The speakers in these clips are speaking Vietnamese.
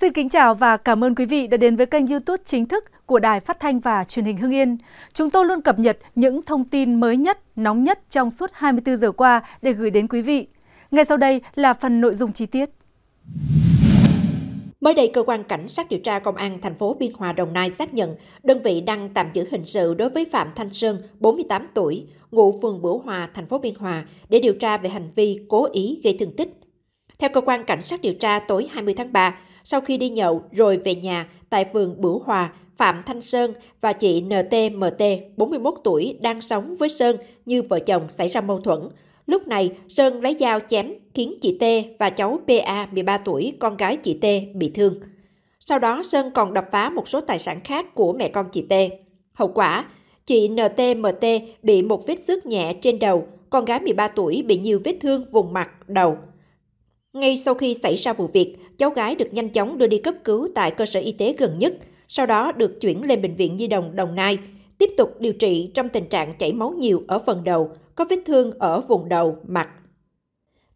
Xin kính chào và cảm ơn quý vị đã đến với kênh youtube chính thức của Đài Phát Thanh và Truyền hình Hưng Yên. Chúng tôi luôn cập nhật những thông tin mới nhất, nóng nhất trong suốt 24 giờ qua để gửi đến quý vị. Ngay sau đây là phần nội dung chi tiết. Mới đây, cơ quan cảnh sát điều tra công an thành phố Biên Hòa Đồng Nai xác nhận đơn vị đang tạm giữ hình sự đối với Phạm Thanh Sơn, 48 tuổi, ngụ phường Bửu Hòa, thành phố Biên Hòa để điều tra về hành vi cố ý gây thương tích. Theo cơ quan cảnh sát điều tra tối 20 tháng 3, sau khi đi nhậu rồi về nhà tại phường Bửu Hòa, Phạm Thanh Sơn và chị NTMT, 41 tuổi, đang sống với Sơn như vợ chồng xảy ra mâu thuẫn. Lúc này, Sơn lấy dao chém khiến chị T và cháu PA 13 tuổi, con gái chị T bị thương. Sau đó, Sơn còn đập phá một số tài sản khác của mẹ con chị T. Hậu quả, chị NTMT bị một vết xước nhẹ trên đầu, con gái 13 tuổi bị nhiều vết thương vùng mặt, đầu. Ngay sau khi xảy ra vụ việc, Cháu gái được nhanh chóng đưa đi cấp cứu tại cơ sở y tế gần nhất, sau đó được chuyển lên Bệnh viện Nhi đồng Đồng Nai, tiếp tục điều trị trong tình trạng chảy máu nhiều ở phần đầu, có vết thương ở vùng đầu, mặt.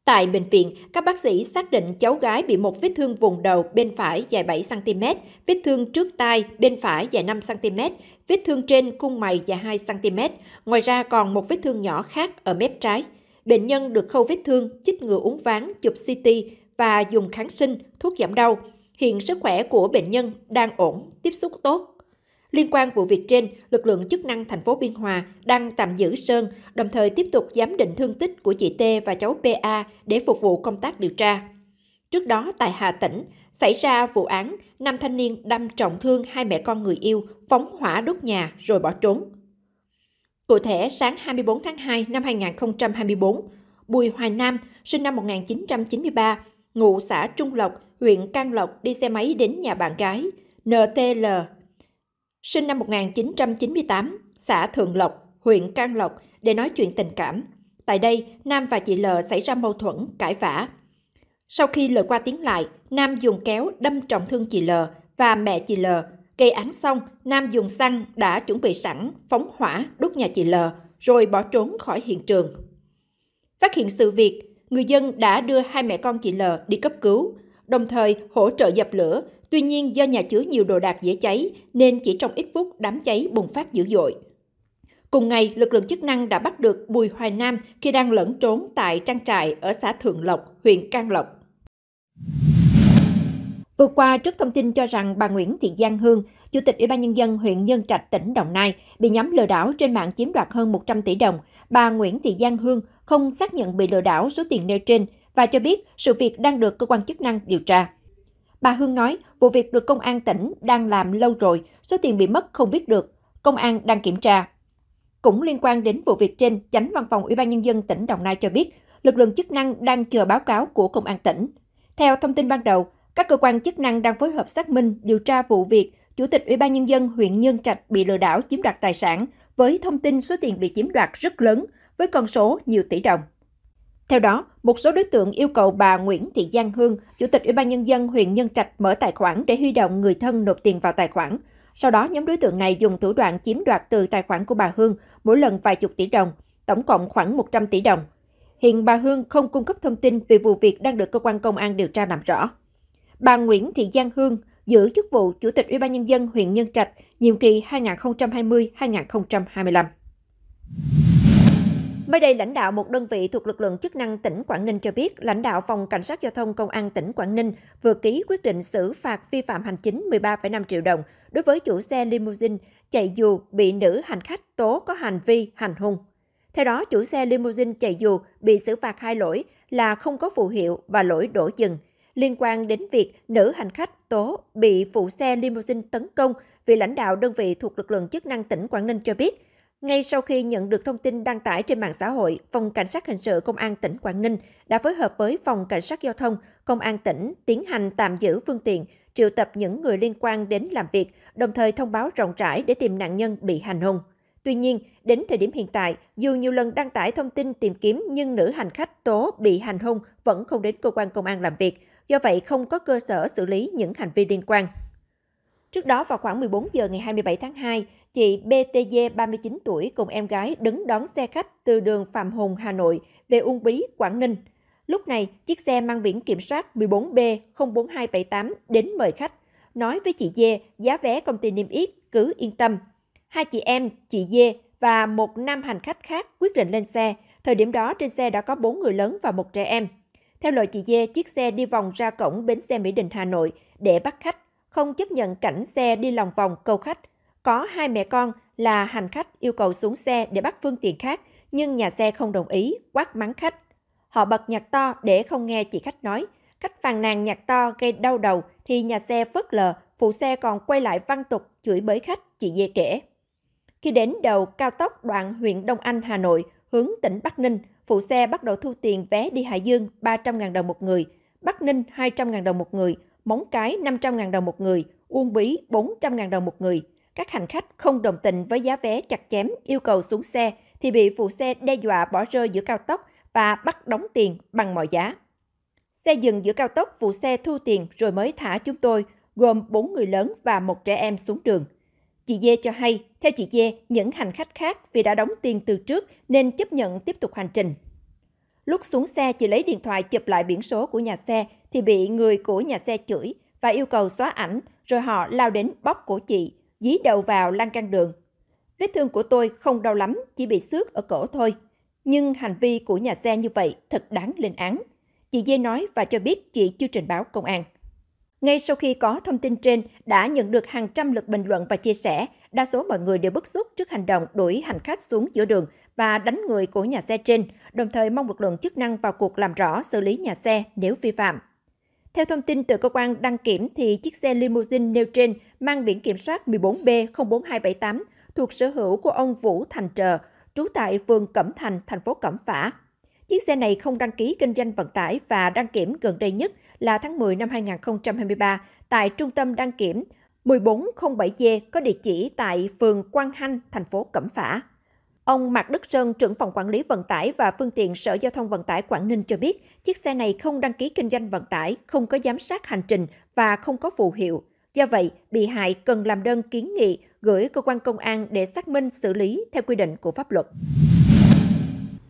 Tại bệnh viện, các bác sĩ xác định cháu gái bị một vết thương vùng đầu bên phải dài 7cm, vết thương trước tai bên phải dài 5cm, vết thương trên cung mày dài 2cm, ngoài ra còn một vết thương nhỏ khác ở mép trái. Bệnh nhân được khâu vết thương, chích ngừa uống ván, chụp CT, và dùng kháng sinh, thuốc giảm đau. Hiện sức khỏe của bệnh nhân đang ổn, tiếp xúc tốt. Liên quan vụ việc trên, lực lượng chức năng thành phố Biên Hòa đang tạm giữ Sơn, đồng thời tiếp tục giám định thương tích của chị T và cháu PA để phục vụ công tác điều tra. Trước đó tại Hà Tĩnh, xảy ra vụ án năm thanh niên đâm trọng thương hai mẹ con người yêu, phóng hỏa đốt nhà rồi bỏ trốn. Cụ thể, sáng 24 tháng 2 năm 2024, Bùi Hoài Nam, sinh năm 1993, ngụ xã Trung Lộc, huyện Can Lộc đi xe máy đến nhà bạn gái, NTL, sinh năm 1998, xã Thượng Lộc, huyện Can Lộc để nói chuyện tình cảm. Tại đây, Nam và chị L xảy ra mâu thuẫn, cãi vã. Sau khi lời qua tiếng lại, Nam dùng kéo đâm trọng thương chị L và mẹ chị L. Gây án xong, Nam dùng xăng đã chuẩn bị sẵn, phóng hỏa đốt nhà chị L, rồi bỏ trốn khỏi hiện trường. Phát hiện sự việc, Người dân đã đưa hai mẹ con chị L đi cấp cứu, đồng thời hỗ trợ dập lửa. Tuy nhiên do nhà chứa nhiều đồ đạc dễ cháy nên chỉ trong ít phút đám cháy bùng phát dữ dội. Cùng ngày, lực lượng chức năng đã bắt được Bùi Hoài Nam khi đang lẫn trốn tại trang trại ở xã Thượng Lộc, huyện Can Lộc. Vừa qua, trước thông tin cho rằng bà Nguyễn Thị Giang Hương, Chủ tịch Ủy ban Nhân dân huyện Nhân Trạch, tỉnh Đồng Nai, bị nhóm lừa đảo trên mạng chiếm đoạt hơn 100 tỷ đồng, bà Nguyễn Thị Giang Hương, không xác nhận bị lừa đảo số tiền nêu trên và cho biết sự việc đang được cơ quan chức năng điều tra. Bà Hương nói, vụ việc được công an tỉnh đang làm lâu rồi, số tiền bị mất không biết được, công an đang kiểm tra. Cũng liên quan đến vụ việc trên, chánh văn phòng Ủy ban nhân dân tỉnh Đồng Nai cho biết, lực lượng chức năng đang chờ báo cáo của công an tỉnh. Theo thông tin ban đầu, các cơ quan chức năng đang phối hợp xác minh điều tra vụ việc Chủ tịch Ủy ban nhân dân huyện Nhân Trạch bị lừa đảo chiếm đoạt tài sản với thông tin số tiền bị chiếm đoạt rất lớn, với con số nhiều tỷ đồng. Theo đó, một số đối tượng yêu cầu bà Nguyễn Thị Giang Hương, Chủ tịch Ủy ban Nhân dân huyện Nhân Trạch mở tài khoản để huy động người thân nộp tiền vào tài khoản. Sau đó, nhóm đối tượng này dùng thủ đoạn chiếm đoạt từ tài khoản của bà Hương mỗi lần vài chục tỷ đồng, tổng cộng khoảng 100 tỷ đồng. Hiện bà Hương không cung cấp thông tin về vụ việc đang được cơ quan công an điều tra làm rõ. Bà Nguyễn Thị Giang Hương giữ chức vụ Chủ tịch Ủy ban nhân dân huyện Nhân Trạch nhiệm kỳ 2020-2025. Mới đây, lãnh đạo một đơn vị thuộc lực lượng chức năng tỉnh Quảng Ninh cho biết, lãnh đạo Phòng Cảnh sát Giao thông Công an tỉnh Quảng Ninh vừa ký quyết định xử phạt vi phạm hành chính 13,5 triệu đồng đối với chủ xe limousine chạy dù bị nữ hành khách tố có hành vi hành hung. Theo đó, chủ xe limousine chạy dù bị xử phạt hai lỗi là không có phù hiệu và lỗi đổ dừng liên quan đến việc nữ hành khách tố bị phụ xe limousine tấn công vì lãnh đạo đơn vị thuộc lực lượng chức năng tỉnh Quảng Ninh cho biết, ngay sau khi nhận được thông tin đăng tải trên mạng xã hội, Phòng Cảnh sát Hình sự Công an tỉnh Quảng Ninh đã phối hợp với Phòng Cảnh sát Giao thông, Công an tỉnh tiến hành tạm giữ phương tiện, triệu tập những người liên quan đến làm việc, đồng thời thông báo rộng rãi để tìm nạn nhân bị hành hung. Tuy nhiên, đến thời điểm hiện tại, dù nhiều lần đăng tải thông tin tìm kiếm nhưng nữ hành khách tố bị hành hung vẫn không đến cơ quan công an làm việc, do vậy không có cơ sở xử lý những hành vi liên quan. Trước đó vào khoảng 14 giờ ngày 27 tháng 2, chị BTG 39 tuổi cùng em gái đứng đón xe khách từ đường Phạm Hùng, Hà Nội về Uông Bí, Quảng Ninh. Lúc này, chiếc xe mang biển kiểm soát 14B04278 đến mời khách. Nói với chị Dê, giá vé công ty niêm yết cứ yên tâm. Hai chị em, chị Dê và một nam hành khách khác quyết định lên xe. Thời điểm đó trên xe đã có bốn người lớn và một trẻ em. Theo lời chị Dê, chiếc xe đi vòng ra cổng bến xe Mỹ Đình Hà Nội để bắt khách không chấp nhận cảnh xe đi lòng vòng câu khách. Có hai mẹ con là hành khách yêu cầu xuống xe để bắt phương tiện khác, nhưng nhà xe không đồng ý, quát mắng khách. Họ bật nhạc to để không nghe chị khách nói. Khách phàn nàn nhạc to gây đau đầu thì nhà xe phớt lờ, phụ xe còn quay lại văn tục chửi bới khách, chị Dê kể. Khi đến đầu cao tốc đoạn huyện Đông Anh, Hà Nội, hướng tỉnh Bắc Ninh, phụ xe bắt đầu thu tiền vé đi Hải Dương 300.000 đồng một người, Bắc Ninh 200.000 đồng một người, Móng Cái 500.000 đồng một người, Uông Bí 400.000 đồng một người. Các hành khách không đồng tình với giá vé chặt chém yêu cầu xuống xe thì bị phụ xe đe dọa bỏ rơi giữa cao tốc và bắt đóng tiền bằng mọi giá. Xe dừng giữa cao tốc, phụ xe thu tiền rồi mới thả chúng tôi, gồm 4 người lớn và một trẻ em xuống đường. Chị Dê cho hay, theo chị Dê, những hành khách khác vì đã đóng tiền từ trước nên chấp nhận tiếp tục hành trình. Lúc xuống xe, chị lấy điện thoại chụp lại biển số của nhà xe thì bị người của nhà xe chửi và yêu cầu xóa ảnh, rồi họ lao đến bóc cổ chị, dí đầu vào lan can đường. Vết thương của tôi không đau lắm, chỉ bị xước ở cổ thôi. Nhưng hành vi của nhà xe như vậy thật đáng lên án. Chị Dê nói và cho biết chị chưa trình báo công an. Ngay sau khi có thông tin trên đã nhận được hàng trăm lượt bình luận và chia sẻ, đa số mọi người đều bức xúc trước hành động đuổi hành khách xuống giữa đường và đánh người của nhà xe trên, đồng thời mong lực lượng chức năng vào cuộc làm rõ xử lý nhà xe nếu vi phạm. Theo thông tin từ cơ quan đăng kiểm, thì chiếc xe limousine nêu trên mang biển kiểm soát 14B04278 thuộc sở hữu của ông Vũ Thành Trờ, trú tại phường Cẩm Thành, thành phố Cẩm Phả. Chiếc xe này không đăng ký kinh doanh vận tải và đăng kiểm gần đây nhất là tháng 10 năm 2023 tại trung tâm đăng kiểm 1407D có địa chỉ tại phường Quang Hanh, thành phố Cẩm Phả. Ông Mạc Đức Sơn, trưởng phòng quản lý vận tải và phương tiện Sở Giao thông Vận tải Quảng Ninh cho biết, chiếc xe này không đăng ký kinh doanh vận tải, không có giám sát hành trình và không có phù hiệu. Do vậy, bị hại cần làm đơn kiến nghị gửi cơ quan công an để xác minh xử lý theo quy định của pháp luật.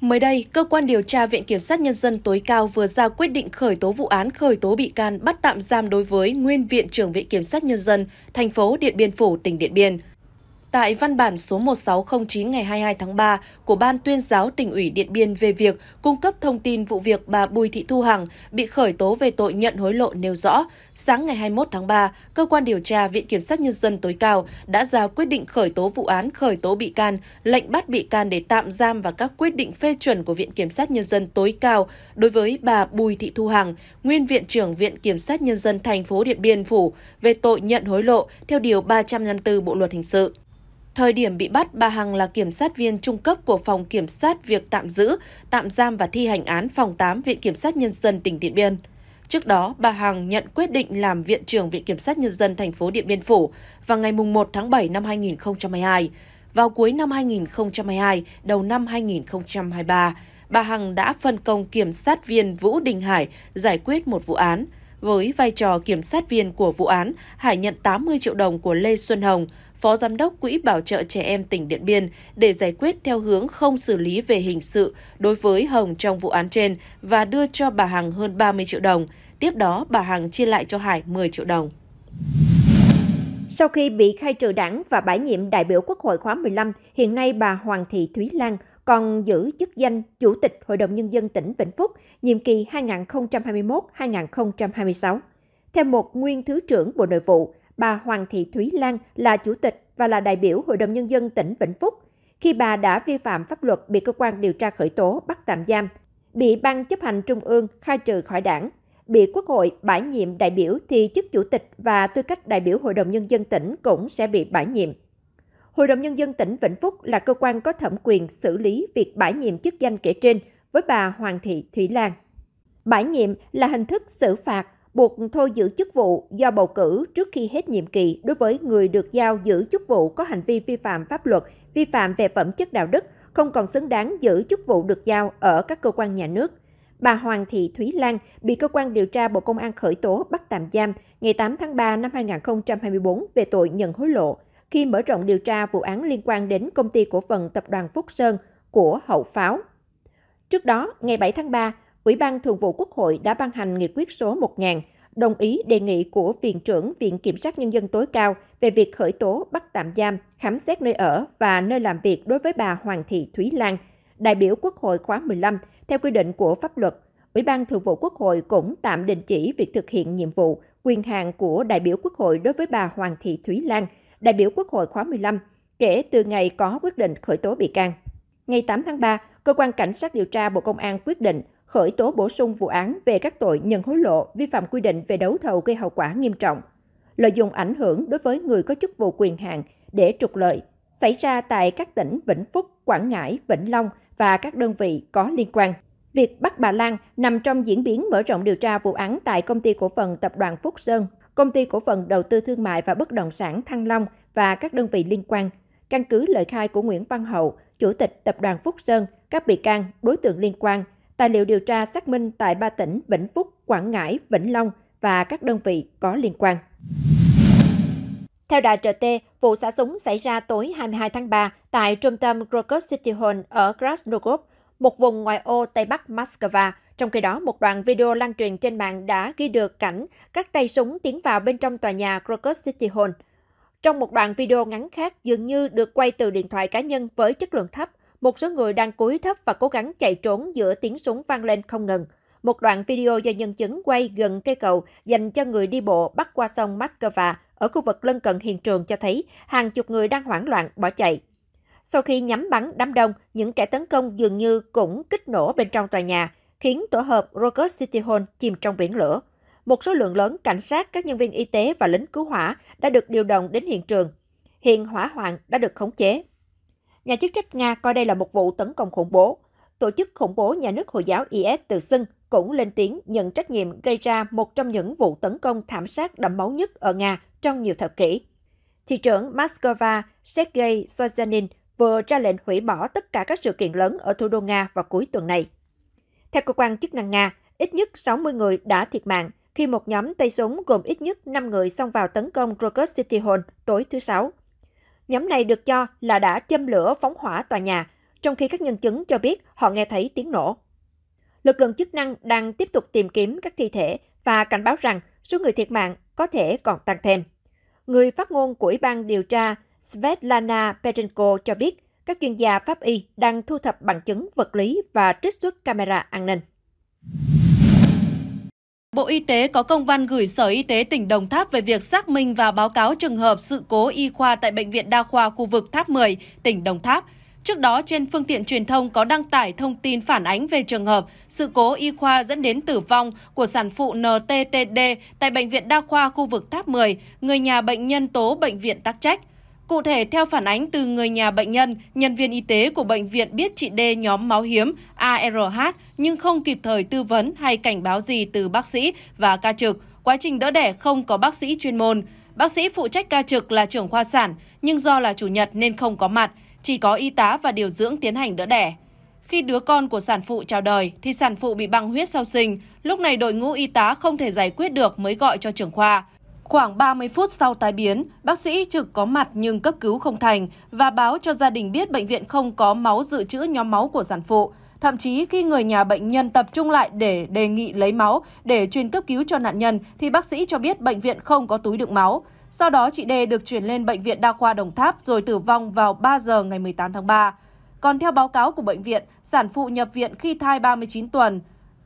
Mới đây, cơ quan điều tra Viện Kiểm sát Nhân dân tối cao vừa ra quyết định khởi tố vụ án khởi tố bị can bắt tạm giam đối với nguyên Viện trưởng Viện Kiểm sát Nhân dân thành phố Điện Biên Phủ, tỉnh Điện Biên – Tại văn bản số 1609 ngày 22 tháng 3 của Ban tuyên giáo tỉnh ủy Điện Biên về việc cung cấp thông tin vụ việc bà Bùi Thị Thu Hằng bị khởi tố về tội nhận hối lộ nêu rõ, sáng ngày 21 tháng 3, Cơ quan điều tra Viện Kiểm sát Nhân dân tối cao đã ra quyết định khởi tố vụ án khởi tố bị can, lệnh bắt bị can để tạm giam và các quyết định phê chuẩn của Viện Kiểm sát Nhân dân tối cao đối với bà Bùi Thị Thu Hằng, Nguyên Viện trưởng Viện Kiểm sát Nhân dân thành phố Điện Biên Phủ về tội nhận hối lộ theo Điều 354 Bộ Luật Hình sự. Thời điểm bị bắt, bà Hằng là kiểm sát viên trung cấp của Phòng Kiểm sát việc tạm giữ, tạm giam và thi hành án phòng 8 Viện Kiểm sát Nhân dân tỉnh Điện Biên. Trước đó, bà Hằng nhận quyết định làm Viện trưởng Viện Kiểm sát Nhân dân thành phố Điện Biên Phủ vào ngày 1 tháng 7 năm 2022. Vào cuối năm 2022, đầu năm 2023, bà Hằng đã phân công kiểm sát viên Vũ Đình Hải giải quyết một vụ án. Với vai trò kiểm sát viên của vụ án, Hải nhận 80 triệu đồng của Lê Xuân Hồng, Phó Giám đốc Quỹ Bảo trợ Trẻ Em tỉnh Điện Biên để giải quyết theo hướng không xử lý về hình sự đối với Hồng trong vụ án trên và đưa cho bà Hằng hơn 30 triệu đồng. Tiếp đó, bà Hằng chia lại cho Hải 10 triệu đồng. Sau khi bị khai trừ đảng và bãi nhiệm đại biểu Quốc hội khóa 15, hiện nay bà Hoàng Thị Thúy Lan còn giữ chức danh Chủ tịch Hội đồng Nhân dân tỉnh Vĩnh Phúc, nhiệm kỳ 2021-2026. Theo một nguyên Thứ trưởng Bộ Nội vụ, bà Hoàng Thị Thúy Lan là chủ tịch và là đại biểu Hội đồng Nhân dân tỉnh Vĩnh Phúc khi bà đã vi phạm pháp luật bị cơ quan điều tra khởi tố bắt tạm giam, bị ban chấp hành trung ương khai trừ khỏi đảng, bị quốc hội bãi nhiệm đại biểu thì chức chủ tịch và tư cách đại biểu Hội đồng Nhân dân tỉnh cũng sẽ bị bãi nhiệm. Hội đồng Nhân dân tỉnh Vĩnh Phúc là cơ quan có thẩm quyền xử lý việc bãi nhiệm chức danh kể trên với bà Hoàng Thị Thủy Lan. Bãi nhiệm là hình thức xử phạt buộc thôi giữ chức vụ do bầu cử trước khi hết nhiệm kỳ đối với người được giao giữ chức vụ có hành vi vi phạm pháp luật, vi phạm về phẩm chất đạo đức, không còn xứng đáng giữ chức vụ được giao ở các cơ quan nhà nước. Bà Hoàng Thị Thúy Lan bị cơ quan điều tra Bộ Công an khởi tố bắt tạm giam ngày 8 tháng 3 năm 2024 về tội nhận hối lộ khi mở rộng điều tra vụ án liên quan đến công ty cổ phần tập đoàn Phúc Sơn của Hậu Pháo. Trước đó, ngày 7 tháng 3, Ủy ban Thường vụ Quốc hội đã ban hành nghị quyết số 1000 đồng ý đề nghị của Viện trưởng Viện Kiểm sát Nhân dân tối cao về việc khởi tố, bắt tạm giam, khám xét nơi ở và nơi làm việc đối với bà Hoàng Thị Thúy Lan, đại biểu Quốc hội khóa 15, theo quy định của pháp luật. Ủy ban Thường vụ Quốc hội cũng tạm đình chỉ việc thực hiện nhiệm vụ, quyền hạn của đại biểu Quốc hội đối với bà Hoàng Thị Thúy Lan, đại biểu Quốc hội khóa 15, kể từ ngày có quyết định khởi tố bị can. Ngày 8 tháng 3, Cơ quan Cảnh sát điều tra Bộ Công an quyết định khởi tố bổ sung vụ án về các tội nhận hối lộ, vi phạm quy định về đấu thầu gây hậu quả nghiêm trọng, lợi dụng ảnh hưởng đối với người có chức vụ quyền hạn để trục lợi, xảy ra tại các tỉnh Vĩnh Phúc, Quảng Ngãi, Vĩnh Long và các đơn vị có liên quan. Việc bắt bà Lan nằm trong diễn biến mở rộng điều tra vụ án tại công ty cổ phần tập đoàn Phúc Sơn, công ty cổ phần đầu tư thương mại và bất động sản Thăng Long và các đơn vị liên quan. Căn cứ lời khai của Nguyễn Văn Hậu, Chủ tịch Tập đoàn Phúc Sơn, các bị can, đối tượng liên quan – Tài liệu điều tra xác minh tại ba tỉnh Vĩnh Phúc, Quảng Ngãi, Vĩnh Long và các đơn vị có liên quan. Theo đài RT, vụ xả súng xảy ra tối 22 tháng 3 tại trung tâm Krokos City Hall ở Krasnogorsk, một vùng ngoại ô Tây Bắc Moscow. Trong khi đó, một đoạn video lan truyền trên mạng đã ghi được cảnh các tay súng tiến vào bên trong tòa nhà Krokos City Hall. Trong một đoạn video ngắn khác dường như được quay từ điện thoại cá nhân với chất lượng thấp, một số người đang cúi thấp và cố gắng chạy trốn giữa tiếng súng vang lên không ngừng. Một đoạn video do nhân chứng quay gần cây cầu dành cho người đi bộ bắt qua sông Moscow ở khu vực lân cận hiện trường cho thấy hàng chục người đang hoảng loạn bỏ chạy. Sau khi nhắm bắn đám đông, những kẻ tấn công dường như cũng kích nổ bên trong tòa nhà, khiến tổ hợp Rocket City Hall chìm trong biển lửa. Một số lượng lớn cảnh sát, các nhân viên y tế và lính cứu hỏa đã được điều động đến hiện trường. Hiện hỏa hoạn đã được khống chế. Nhà chức trách Nga coi đây là một vụ tấn công khủng bố. Tổ chức khủng bố nhà nước Hồi giáo IS tự xưng cũng lên tiếng nhận trách nhiệm gây ra một trong những vụ tấn công thảm sát đẫm máu nhất ở Nga trong nhiều thập kỷ. Thị trưởng Moscow Sergei Sojanin vừa ra lệnh hủy bỏ tất cả các sự kiện lớn ở thủ đô Nga vào cuối tuần này. Theo cơ quan chức năng Nga, ít nhất 60 người đã thiệt mạng khi một nhóm tay súng gồm ít nhất 5 người xông vào tấn công Rocket City Hall tối thứ Sáu, Nhóm này được cho là đã châm lửa phóng hỏa tòa nhà, trong khi các nhân chứng cho biết họ nghe thấy tiếng nổ. Lực lượng chức năng đang tiếp tục tìm kiếm các thi thể và cảnh báo rằng số người thiệt mạng có thể còn tăng thêm. Người phát ngôn của Ủy ban điều tra Svetlana Petrenko cho biết các chuyên gia pháp y đang thu thập bằng chứng vật lý và trích xuất camera an ninh. Bộ Y tế có công văn gửi Sở Y tế tỉnh Đồng Tháp về việc xác minh và báo cáo trường hợp sự cố y khoa tại Bệnh viện Đa khoa khu vực Tháp 10, tỉnh Đồng Tháp. Trước đó, trên phương tiện truyền thông có đăng tải thông tin phản ánh về trường hợp sự cố y khoa dẫn đến tử vong của sản phụ NTTD tại Bệnh viện Đa khoa khu vực Tháp 10, người nhà bệnh nhân tố Bệnh viện Tắc Trách. Cụ thể, theo phản ánh từ người nhà bệnh nhân, nhân viên y tế của bệnh viện biết chị D nhóm máu hiếm ARH nhưng không kịp thời tư vấn hay cảnh báo gì từ bác sĩ và ca trực. Quá trình đỡ đẻ không có bác sĩ chuyên môn. Bác sĩ phụ trách ca trực là trưởng khoa sản, nhưng do là chủ nhật nên không có mặt, chỉ có y tá và điều dưỡng tiến hành đỡ đẻ. Khi đứa con của sản phụ chào đời thì sản phụ bị băng huyết sau sinh, lúc này đội ngũ y tá không thể giải quyết được mới gọi cho trưởng khoa. Khoảng 30 phút sau tái biến, bác sĩ trực có mặt nhưng cấp cứu không thành và báo cho gia đình biết bệnh viện không có máu dự trữ nhóm máu của sản phụ. Thậm chí khi người nhà bệnh nhân tập trung lại để đề nghị lấy máu để truyền cấp cứu cho nạn nhân thì bác sĩ cho biết bệnh viện không có túi đựng máu. Sau đó chị Đê được chuyển lên bệnh viện Đa khoa Đồng Tháp rồi tử vong vào 3 giờ ngày 18 tháng 3. Còn theo báo cáo của bệnh viện, sản phụ nhập viện khi thai 39 tuần,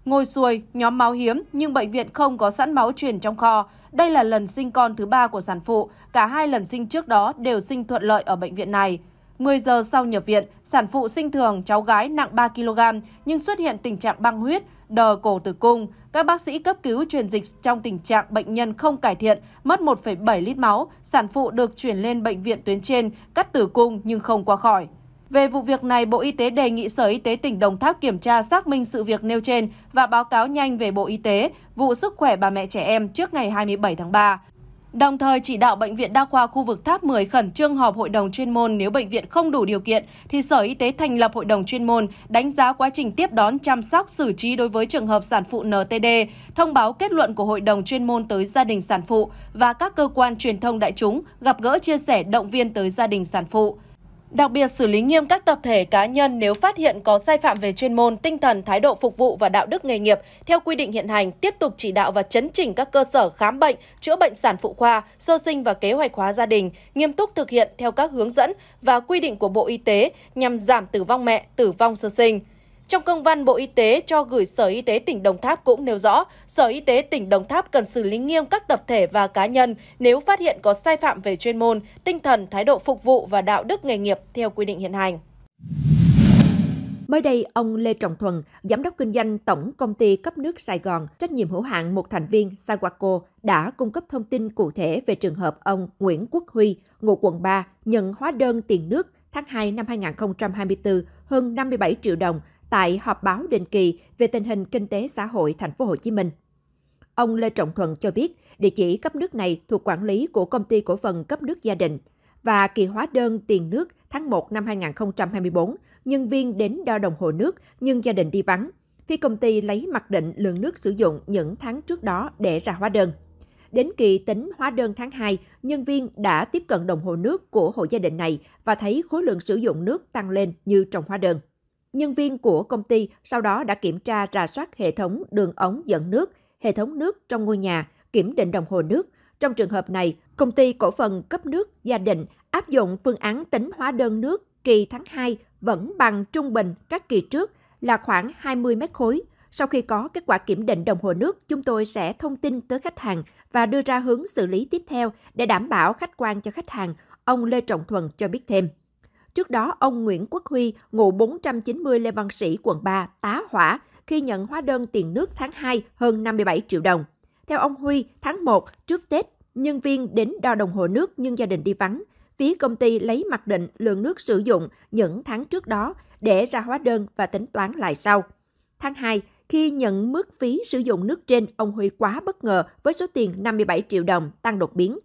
Ngồi xuôi, nhóm máu hiếm nhưng bệnh viện không có sẵn máu truyền trong kho. Đây là lần sinh con thứ ba của sản phụ, cả hai lần sinh trước đó đều sinh thuận lợi ở bệnh viện này. 10 giờ sau nhập viện, sản phụ sinh thường cháu gái nặng 3 kg nhưng xuất hiện tình trạng băng huyết, đờ cổ tử cung. Các bác sĩ cấp cứu truyền dịch trong tình trạng bệnh nhân không cải thiện, mất 1,7 lít máu, sản phụ được chuyển lên bệnh viện tuyến trên, cắt tử cung nhưng không qua khỏi. Về vụ việc này, Bộ Y tế đề nghị Sở Y tế tỉnh Đồng Tháp kiểm tra xác minh sự việc nêu trên và báo cáo nhanh về Bộ Y tế vụ sức khỏe bà mẹ trẻ em trước ngày 27 tháng 3. Đồng thời chỉ đạo Bệnh viện Đa khoa khu vực Tháp 10 khẩn trương họp hội đồng chuyên môn nếu bệnh viện không đủ điều kiện thì Sở Y tế thành lập hội đồng chuyên môn đánh giá quá trình tiếp đón chăm sóc xử trí đối với trường hợp sản phụ NTD, thông báo kết luận của hội đồng chuyên môn tới gia đình sản phụ và các cơ quan truyền thông đại chúng gặp gỡ chia sẻ động viên tới gia đình sản phụ. Đặc biệt xử lý nghiêm các tập thể cá nhân nếu phát hiện có sai phạm về chuyên môn, tinh thần, thái độ phục vụ và đạo đức nghề nghiệp theo quy định hiện hành, tiếp tục chỉ đạo và chấn chỉnh các cơ sở khám bệnh, chữa bệnh sản phụ khoa, sơ sinh và kế hoạch hóa gia đình, nghiêm túc thực hiện theo các hướng dẫn và quy định của Bộ Y tế nhằm giảm tử vong mẹ, tử vong sơ sinh. Trong công văn Bộ Y tế cho gửi Sở Y tế tỉnh Đồng Tháp cũng nêu rõ, Sở Y tế tỉnh Đồng Tháp cần xử lý nghiêm các tập thể và cá nhân nếu phát hiện có sai phạm về chuyên môn, tinh thần, thái độ phục vụ và đạo đức nghề nghiệp theo quy định hiện hành. Mới đây, ông Lê Trọng Thuần, giám đốc kinh doanh Tổng Công ty Cấp nước Sài Gòn, trách nhiệm hữu hạn một thành viên Sawaco, đã cung cấp thông tin cụ thể về trường hợp ông Nguyễn Quốc Huy, ngụ quận 3, nhận hóa đơn tiền nước tháng 2 năm 2024 hơn 57 triệu đồng tại họp báo định kỳ về tình hình kinh tế xã hội thành phố Hồ Chí Minh. Ông Lê Trọng Thuận cho biết, địa chỉ cấp nước này thuộc quản lý của công ty cổ phần cấp nước gia đình và kỳ hóa đơn tiền nước tháng 1 năm 2024, nhân viên đến đo đồng hồ nước nhưng gia đình đi vắng. phi công ty lấy mặc định lượng nước sử dụng những tháng trước đó để ra hóa đơn. Đến kỳ tính hóa đơn tháng 2, nhân viên đã tiếp cận đồng hồ nước của hộ gia đình này và thấy khối lượng sử dụng nước tăng lên như trong hóa đơn. Nhân viên của công ty sau đó đã kiểm tra rà soát hệ thống đường ống dẫn nước, hệ thống nước trong ngôi nhà, kiểm định đồng hồ nước. Trong trường hợp này, công ty cổ phần cấp nước gia định áp dụng phương án tính hóa đơn nước kỳ tháng 2 vẫn bằng trung bình các kỳ trước là khoảng 20 mét khối. Sau khi có kết quả kiểm định đồng hồ nước, chúng tôi sẽ thông tin tới khách hàng và đưa ra hướng xử lý tiếp theo để đảm bảo khách quan cho khách hàng, ông Lê Trọng Thuần cho biết thêm. Trước đó, ông Nguyễn Quốc Huy, ngụ 490 Lê Văn Sĩ, quận 3, tá hỏa khi nhận hóa đơn tiền nước tháng 2 hơn 57 triệu đồng. Theo ông Huy, tháng 1, trước Tết, nhân viên đến đo đồng hồ nước nhưng gia đình đi vắng. Phía công ty lấy mặc định lượng nước sử dụng những tháng trước đó để ra hóa đơn và tính toán lại sau. Tháng 2, khi nhận mức phí sử dụng nước trên, ông Huy quá bất ngờ với số tiền 57 triệu đồng tăng đột biến,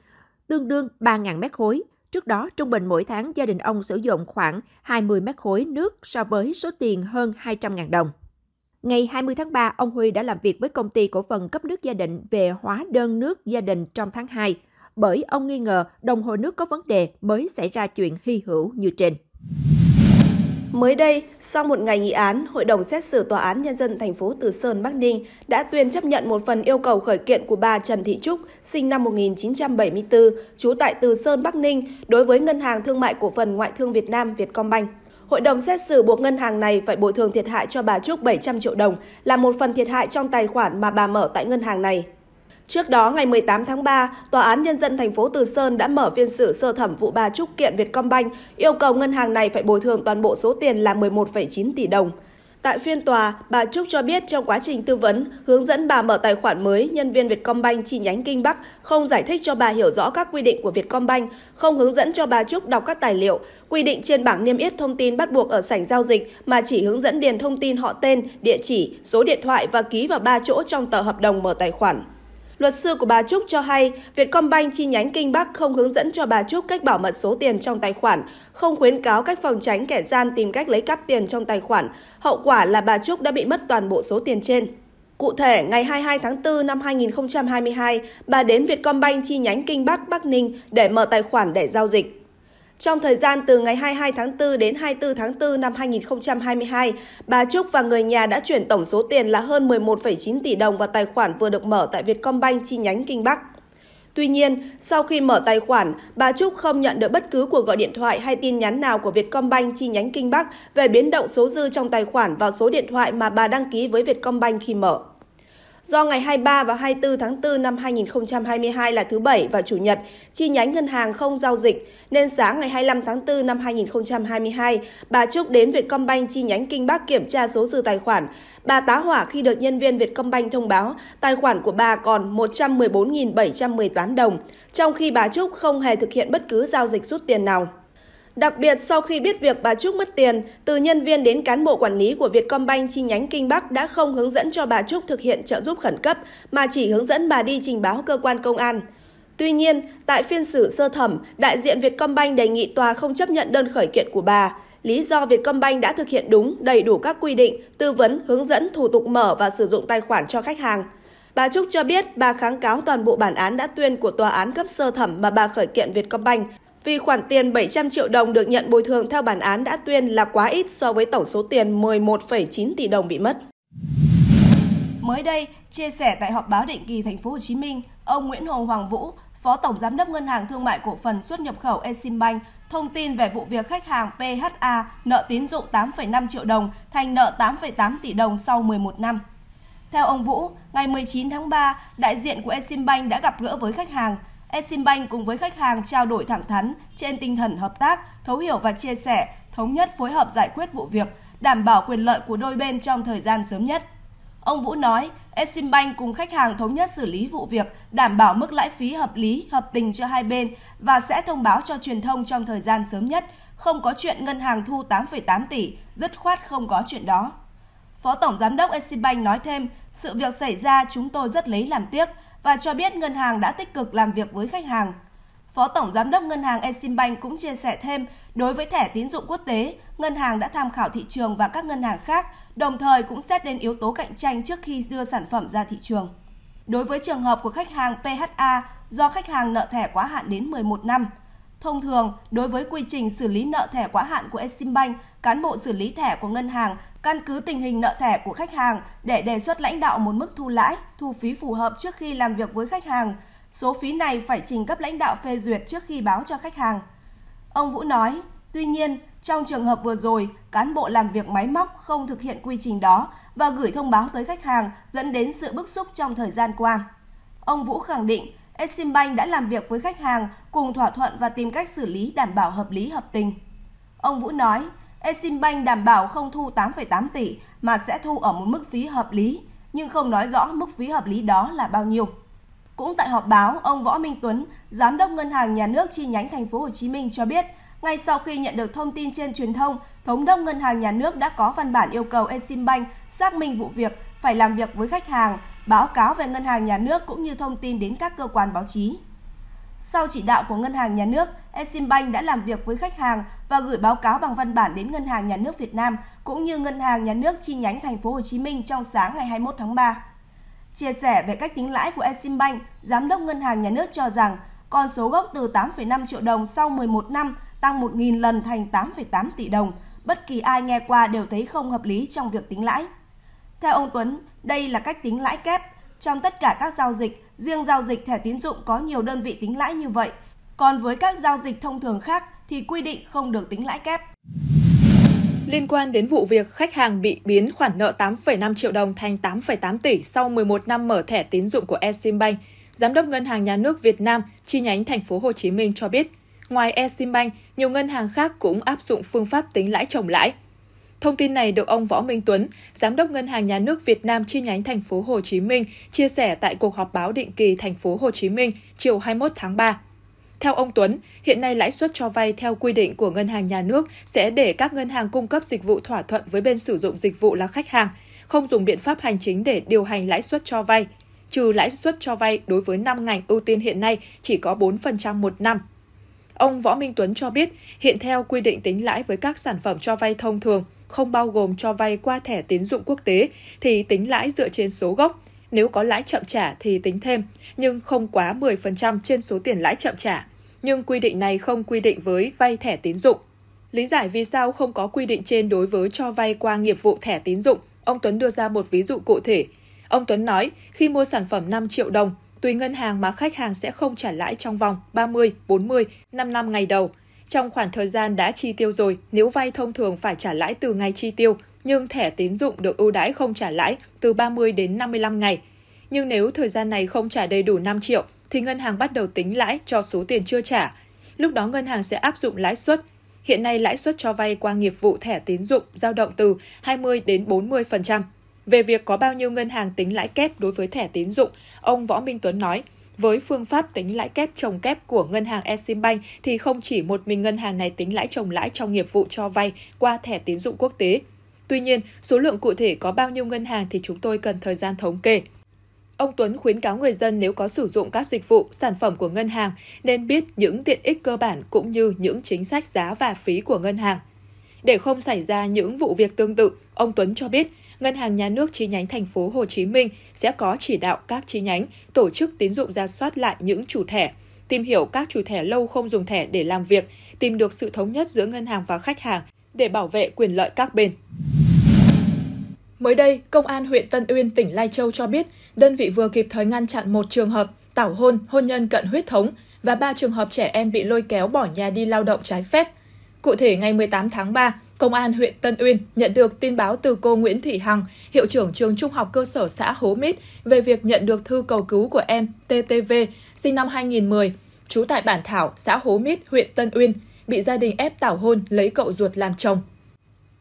tương đương 3.000 mét khối Trước đó, trung bình mỗi tháng gia đình ông sử dụng khoảng 20 mét khối nước so với số tiền hơn 200.000 đồng. Ngày 20 tháng 3, ông Huy đã làm việc với công ty cổ phần cấp nước gia định về hóa đơn nước gia đình trong tháng 2, bởi ông nghi ngờ đồng hồ nước có vấn đề mới xảy ra chuyện hy hữu như trên. Mới đây, sau một ngày nghị án, Hội đồng xét xử Tòa án Nhân dân thành phố Từ Sơn, Bắc Ninh đã tuyên chấp nhận một phần yêu cầu khởi kiện của bà Trần Thị Trúc, sinh năm 1974, trú tại Từ Sơn, Bắc Ninh, đối với Ngân hàng Thương mại Cổ phần Ngoại thương Việt Nam Vietcombank. Hội đồng xét xử buộc ngân hàng này phải bồi thường thiệt hại cho bà Trúc 700 triệu đồng là một phần thiệt hại trong tài khoản mà bà mở tại ngân hàng này. Trước đó, ngày 18 tháng 3, Tòa án Nhân dân thành phố Từ Sơn đã mở phiên xử sơ thẩm vụ bà Trúc kiện Vietcombank, yêu cầu ngân hàng này phải bồi thường toàn bộ số tiền là 11,9 tỷ đồng. Tại phiên tòa, bà Trúc cho biết trong quá trình tư vấn, hướng dẫn bà mở tài khoản mới, nhân viên Vietcombank chi nhánh Kinh Bắc không giải thích cho bà hiểu rõ các quy định của Vietcombank, không hướng dẫn cho bà Trúc đọc các tài liệu, quy định trên bảng niêm yết thông tin bắt buộc ở sảnh giao dịch mà chỉ hướng dẫn điền thông tin họ tên, địa chỉ, số điện thoại và ký vào ba chỗ trong tờ hợp đồng mở tài khoản. Luật sư của bà Trúc cho hay, Vietcombank chi nhánh Kinh Bắc không hướng dẫn cho bà Trúc cách bảo mật số tiền trong tài khoản, không khuyến cáo cách phòng tránh kẻ gian tìm cách lấy cắp tiền trong tài khoản. Hậu quả là bà Trúc đã bị mất toàn bộ số tiền trên. Cụ thể, ngày 22 tháng 4 năm 2022, bà đến Vietcombank chi nhánh Kinh Bắc Bắc Ninh để mở tài khoản để giao dịch. Trong thời gian từ ngày 22 tháng 4 đến 24 tháng 4 năm 2022, bà Trúc và người nhà đã chuyển tổng số tiền là hơn 11,9 tỷ đồng vào tài khoản vừa được mở tại Vietcombank chi nhánh Kinh Bắc. Tuy nhiên, sau khi mở tài khoản, bà Trúc không nhận được bất cứ cuộc gọi điện thoại hay tin nhắn nào của Vietcombank chi nhánh Kinh Bắc về biến động số dư trong tài khoản và số điện thoại mà bà đăng ký với Vietcombank khi mở. Do ngày 23 và 24 tháng 4 năm 2022 là thứ Bảy và Chủ nhật, chi nhánh ngân hàng không giao dịch, nên sáng ngày 25 tháng 4 năm 2022, bà Trúc đến Vietcombank chi nhánh Kinh Bắc kiểm tra số dư tài khoản. Bà tá hỏa khi được nhân viên Vietcombank thông báo tài khoản của bà còn 114.718 đồng, trong khi bà Trúc không hề thực hiện bất cứ giao dịch rút tiền nào. Đặc biệt sau khi biết việc bà Trúc mất tiền, từ nhân viên đến cán bộ quản lý của Vietcombank chi nhánh Kinh Bắc đã không hướng dẫn cho bà Trúc thực hiện trợ giúp khẩn cấp mà chỉ hướng dẫn bà đi trình báo cơ quan công an. Tuy nhiên, tại phiên xử sơ thẩm, đại diện Vietcombank đề nghị tòa không chấp nhận đơn khởi kiện của bà. Lý do Vietcombank đã thực hiện đúng, đầy đủ các quy định, tư vấn, hướng dẫn thủ tục mở và sử dụng tài khoản cho khách hàng. Bà Trúc cho biết bà kháng cáo toàn bộ bản án đã tuyên của tòa án cấp sơ thẩm mà bà khởi kiện Vietcombank vì khoản tiền 700 triệu đồng được nhận bồi thường theo bản án đã tuyên là quá ít so với tổng số tiền 11,9 tỷ đồng bị mất. Mới đây, chia sẻ tại họp báo định kỳ thành phố Hồ Chí Minh, ông Nguyễn Hồ Hoàng Vũ, Phó Tổng giám đốc Ngân hàng Thương mại Cổ phần Xuất nhập khẩu Eximbank thông tin về vụ việc khách hàng PHA nợ tín dụng 8,5 triệu đồng thành nợ 8,8 tỷ đồng sau 11 năm. Theo ông Vũ, ngày 19 tháng 3, đại diện của Eximbank đã gặp gỡ với khách hàng – Eximbank cùng với khách hàng trao đổi thẳng thắn trên tinh thần hợp tác, thấu hiểu và chia sẻ, thống nhất phối hợp giải quyết vụ việc, đảm bảo quyền lợi của đôi bên trong thời gian sớm nhất. Ông Vũ nói, Eximbank cùng khách hàng thống nhất xử lý vụ việc, đảm bảo mức lãi phí hợp lý, hợp tình cho hai bên và sẽ thông báo cho truyền thông trong thời gian sớm nhất, không có chuyện ngân hàng thu 8,8 tỷ, dứt khoát không có chuyện đó. Phó Tổng Giám đốc Eximbank nói thêm, sự việc xảy ra chúng tôi rất lấy làm tiếc, và cho biết ngân hàng đã tích cực làm việc với khách hàng. Phó Tổng Giám đốc Ngân hàng Eximbank cũng chia sẻ thêm, đối với thẻ tín dụng quốc tế, ngân hàng đã tham khảo thị trường và các ngân hàng khác, đồng thời cũng xét đến yếu tố cạnh tranh trước khi đưa sản phẩm ra thị trường. Đối với trường hợp của khách hàng PHA do khách hàng nợ thẻ quá hạn đến 11 năm, thông thường đối với quy trình xử lý nợ thẻ quá hạn của Eximbank cán bộ xử lý thẻ của ngân hàng căn cứ tình hình nợ thẻ của khách hàng để đề xuất lãnh đạo một mức thu lãi, thu phí phù hợp trước khi làm việc với khách hàng. Số phí này phải trình cấp lãnh đạo phê duyệt trước khi báo cho khách hàng. Ông Vũ nói, tuy nhiên, trong trường hợp vừa rồi, cán bộ làm việc máy móc không thực hiện quy trình đó và gửi thông báo tới khách hàng dẫn đến sự bức xúc trong thời gian qua. Ông Vũ khẳng định, Exim Bank đã làm việc với khách hàng cùng thỏa thuận và tìm cách xử lý đảm bảo hợp lý hợp tình. Ông Vũ nói, Eximbank đảm bảo không thu 8,8 tỷ mà sẽ thu ở một mức phí hợp lý, nhưng không nói rõ mức phí hợp lý đó là bao nhiêu. Cũng tại họp báo, ông Võ Minh Tuấn, giám đốc Ngân hàng Nhà nước chi nhánh Thành phố Hồ Chí Minh cho biết, ngay sau khi nhận được thông tin trên truyền thông, Thống đốc Ngân hàng Nhà nước đã có văn bản yêu cầu Eximbank xác minh vụ việc, phải làm việc với khách hàng, báo cáo về Ngân hàng Nhà nước cũng như thông tin đến các cơ quan báo chí. Sau chỉ đạo của Ngân hàng Nhà nước, Eximbank đã làm việc với khách hàng và gửi báo cáo bằng văn bản đến Ngân hàng Nhà nước Việt Nam cũng như Ngân hàng Nhà nước chi nhánh Thành phố Hồ Chí Minh trong sáng ngày 21 tháng 3. Chia sẻ về cách tính lãi của Eximbank, Giám đốc Ngân hàng Nhà nước cho rằng con số gốc từ 8,5 triệu đồng sau 11 năm tăng 1.000 lần thành 8,8 tỷ đồng. Bất kỳ ai nghe qua đều thấy không hợp lý trong việc tính lãi. Theo ông Tuấn, đây là cách tính lãi kép. Trong tất cả các giao dịch, riêng giao dịch thẻ tín dụng có nhiều đơn vị tính lãi như vậy. Còn với các giao dịch thông thường khác thì quy định không được tính lãi kép. Liên quan đến vụ việc khách hàng bị biến khoản nợ 8,5 triệu đồng thành 8,8 tỷ sau 11 năm mở thẻ tín dụng của Eximbank, Giám đốc Ngân hàng Nhà nước Việt Nam chi nhánh thành phố Hồ Chí Minh cho biết, ngoài Eximbank, nhiều ngân hàng khác cũng áp dụng phương pháp tính lãi chồng lãi. Thông tin này được ông Võ Minh Tuấn, Giám đốc Ngân hàng Nhà nước Việt Nam chi nhánh thành phố Hồ Chí Minh chia sẻ tại cuộc họp báo định kỳ thành phố Hồ Chí Minh chiều 21 tháng 3. Theo ông Tuấn, hiện nay lãi suất cho vay theo quy định của ngân hàng nhà nước sẽ để các ngân hàng cung cấp dịch vụ thỏa thuận với bên sử dụng dịch vụ là khách hàng, không dùng biện pháp hành chính để điều hành lãi suất cho vay, trừ lãi suất cho vay đối với 5 ngành ưu tiên hiện nay chỉ có 4% một năm. Ông Võ Minh Tuấn cho biết, hiện theo quy định tính lãi với các sản phẩm cho vay thông thường, không bao gồm cho vay qua thẻ tín dụng quốc tế thì tính lãi dựa trên số gốc, nếu có lãi chậm trả thì tính thêm, nhưng không quá 10% trên số tiền lãi chậm trả nhưng quy định này không quy định với vay thẻ tín dụng. Lý giải vì sao không có quy định trên đối với cho vay qua nghiệp vụ thẻ tín dụng, ông Tuấn đưa ra một ví dụ cụ thể. Ông Tuấn nói, khi mua sản phẩm 5 triệu đồng, tùy ngân hàng mà khách hàng sẽ không trả lãi trong vòng 30, 40, 5 năm ngày đầu. Trong khoảng thời gian đã chi tiêu rồi, nếu vay thông thường phải trả lãi từ ngày chi tiêu, nhưng thẻ tín dụng được ưu đãi không trả lãi từ 30 đến 55 ngày. Nhưng nếu thời gian này không trả đầy đủ 5 triệu, thì ngân hàng bắt đầu tính lãi cho số tiền chưa trả. Lúc đó ngân hàng sẽ áp dụng lãi suất. Hiện nay lãi suất cho vay qua nghiệp vụ thẻ tín dụng dao động từ 20 đến 40%. Về việc có bao nhiêu ngân hàng tính lãi kép đối với thẻ tín dụng, ông Võ Minh Tuấn nói, với phương pháp tính lãi kép trồng kép của ngân hàng Eximbank thì không chỉ một mình ngân hàng này tính lãi trồng lãi trong nghiệp vụ cho vay qua thẻ tín dụng quốc tế. Tuy nhiên, số lượng cụ thể có bao nhiêu ngân hàng thì chúng tôi cần thời gian thống kê. Ông Tuấn khuyến cáo người dân nếu có sử dụng các dịch vụ, sản phẩm của ngân hàng nên biết những tiện ích cơ bản cũng như những chính sách giá và phí của ngân hàng. Để không xảy ra những vụ việc tương tự, ông Tuấn cho biết Ngân hàng Nhà nước chi nhánh thành phố Hồ Chí Minh sẽ có chỉ đạo các chi nhánh tổ chức tín dụng ra soát lại những chủ thẻ, tìm hiểu các chủ thẻ lâu không dùng thẻ để làm việc, tìm được sự thống nhất giữa ngân hàng và khách hàng để bảo vệ quyền lợi các bên. Mới đây, Công an huyện Tân Uyên, tỉnh Lai Châu cho biết, đơn vị vừa kịp thời ngăn chặn một trường hợp tảo hôn, hôn nhân cận huyết thống và ba trường hợp trẻ em bị lôi kéo bỏ nhà đi lao động trái phép. Cụ thể, ngày 18 tháng 3, Công an huyện Tân Uyên nhận được tin báo từ cô Nguyễn Thị Hằng, hiệu trưởng trường trung học cơ sở xã Hố Mít, về việc nhận được thư cầu cứu của em TTV, sinh năm 2010, trú tại bản Thảo, xã Hố Mít, huyện Tân Uyên, bị gia đình ép tảo hôn lấy cậu ruột làm chồng.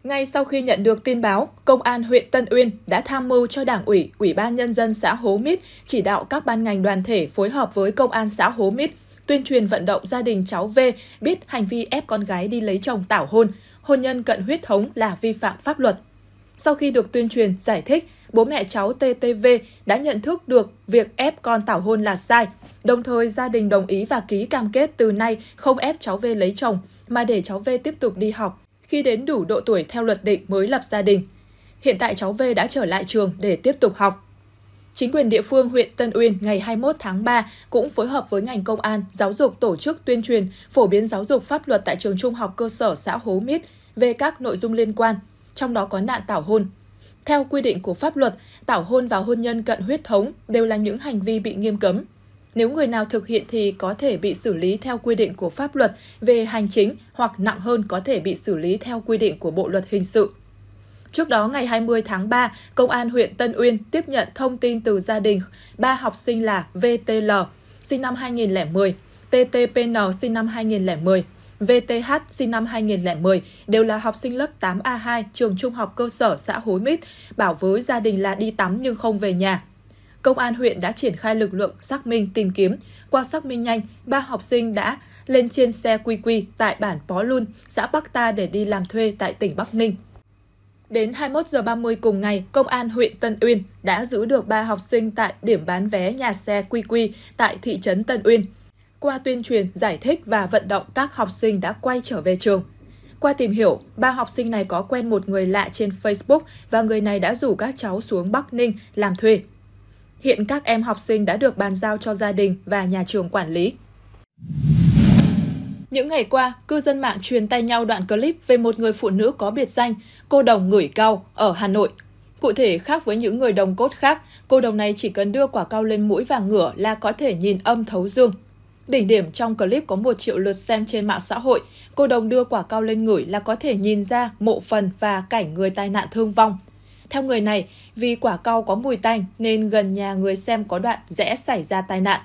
Ngay sau khi nhận được tin báo, Công an huyện Tân Uyên đã tham mưu cho Đảng ủy, Ủy ban Nhân dân xã Hố Mít chỉ đạo các ban ngành đoàn thể phối hợp với Công an xã Hố Mít tuyên truyền vận động gia đình cháu V biết hành vi ép con gái đi lấy chồng tảo hôn, hôn nhân cận huyết thống là vi phạm pháp luật. Sau khi được tuyên truyền, giải thích, bố mẹ cháu TTV đã nhận thức được việc ép con tảo hôn là sai, đồng thời gia đình đồng ý và ký cam kết từ nay không ép cháu V lấy chồng, mà để cháu V tiếp tục đi học, khi đến đủ độ tuổi theo luật định mới lập gia đình. Hiện tại cháu V đã trở lại trường để tiếp tục học. Chính quyền địa phương huyện Tân Uyên ngày 21 tháng 3 cũng phối hợp với ngành công an, giáo dục tổ chức tuyên truyền, phổ biến giáo dục pháp luật tại trường trung học cơ sở xã Hố Mít về các nội dung liên quan, trong đó có nạn tảo hôn. Theo quy định của pháp luật, tảo hôn và hôn nhân cận huyết thống đều là những hành vi bị nghiêm cấm. Nếu người nào thực hiện thì có thể bị xử lý theo quy định của pháp luật về hành chính hoặc nặng hơn có thể bị xử lý theo quy định của Bộ luật hình sự. Trước đó, ngày 20 tháng 3, Công an huyện Tân Uyên tiếp nhận thông tin từ gia đình ba học sinh là VTL, sinh năm 2010, TTPN sinh năm 2010, VTH sinh năm 2010 đều là học sinh lớp 8A2 trường trung học cơ sở xã Hối Mít, bảo với gia đình là đi tắm nhưng không về nhà. Công an huyện đã triển khai lực lượng xác minh tìm kiếm. Qua xác minh nhanh, ba học sinh đã lên trên xe quy quy tại bản Pó Lun, xã Bắc Ta để đi làm thuê tại tỉnh Bắc Ninh. Đến 21 giờ 30 cùng ngày, Công an huyện Tân Uyên đã giữ được 3 học sinh tại điểm bán vé nhà xe Quy Quy tại thị trấn Tân Uyên. Qua tuyên truyền, giải thích và vận động các học sinh đã quay trở về trường. Qua tìm hiểu, ba học sinh này có quen một người lạ trên Facebook và người này đã rủ các cháu xuống Bắc Ninh làm thuê. Hiện các em học sinh đã được bàn giao cho gia đình và nhà trường quản lý. Những ngày qua, cư dân mạng truyền tay nhau đoạn clip về một người phụ nữ có biệt danh cô đồng ngửi cao ở Hà Nội. Cụ thể, khác với những người đồng cốt khác, cô đồng này chỉ cần đưa quả cao lên mũi và ngửa là có thể nhìn âm thấu dương. Đỉnh điểm trong clip có 1 triệu lượt xem trên mạng xã hội, cô đồng đưa quả cao lên ngửi là có thể nhìn ra mộ phần và cảnh người tai nạn thương vong, theo người này, vì quả cau có mùi tanh nên gần nhà người xem có đoạn dễ xảy ra tai nạn.